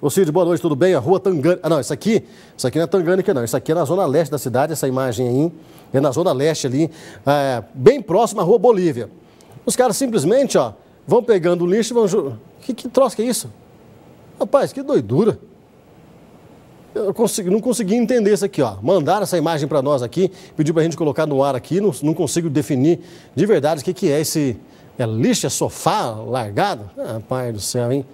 Ô Cid, boa noite, tudo bem? A rua Tangânica. Ah, não, isso aqui, isso aqui não é Tangânica, não. Isso aqui é na zona leste da cidade, essa imagem aí. É na zona leste ali, é, bem próxima à rua Bolívia. Os caras simplesmente, ó, vão pegando o lixo e vão. Que, que troço que é isso? Rapaz, que doidura. Eu consigo, não consegui entender isso aqui, ó. Mandaram essa imagem para nós aqui, pediu para a gente colocar no ar aqui, não, não consigo definir de verdade o que, que é esse. É lixo, é sofá largado? Ah, pai do céu, hein?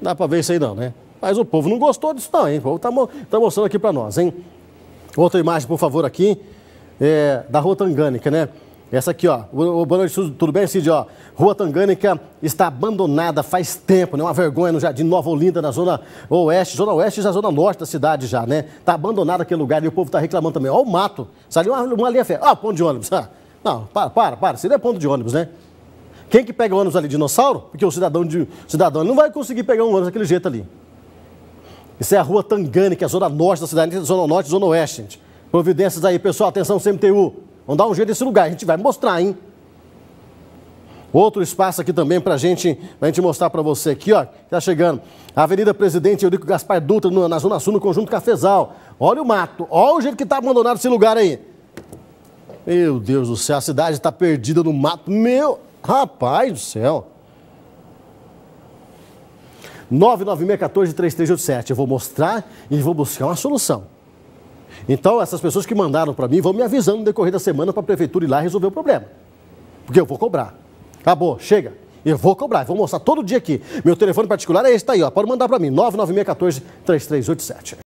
Dá para ver isso aí não, né? Mas o povo não gostou disso não, hein? O povo tá mo tá mostrando aqui para nós, hein? Outra imagem, por favor, aqui, é, da Rua Tangânica, né? Essa aqui, ó. O, o, boa noite, tudo bem, Cid? Ó, Rua Tangânica está abandonada faz tempo, né? Uma vergonha no Jardim Nova Olinda, na Zona Oeste. Zona Oeste e é a Zona Norte da cidade já, né? Tá abandonado aquele lugar e o povo tá reclamando também. Ó o mato. Saiu uma, uma linha férrea. Ó, ponto de ônibus. Ah, não, para, para, para. Seria é ponto de ônibus, né? Quem que pega o ônibus ali? Dinossauro? Porque o cidadão, de, cidadão não vai conseguir pegar um ônibus daquele jeito ali. Isso é a rua Tangane, que é a zona norte da cidade, zona norte, zona oeste, gente. Providências aí, pessoal, atenção, CMTU. Vamos dar um jeito nesse lugar, a gente vai mostrar, hein? Outro espaço aqui também para gente, a gente mostrar para você aqui, ó, tá chegando. Avenida Presidente Eurico Gaspar Dutra, no, na Zona Sul, no Conjunto Cafezal. Olha o mato, olha o jeito que tá abandonado esse lugar aí. Meu Deus do céu, a cidade está perdida no mato. Meu, Rapaz do céu! 996-14-3387. Eu vou mostrar e vou buscar uma solução. Então, essas pessoas que mandaram para mim vão me avisando no decorrer da semana para a prefeitura ir lá resolver o problema. Porque eu vou cobrar. Acabou, chega. Eu vou cobrar, vou mostrar todo dia aqui. Meu telefone particular é esse tá aí, ó. Pode mandar para mim, 996-14-3387.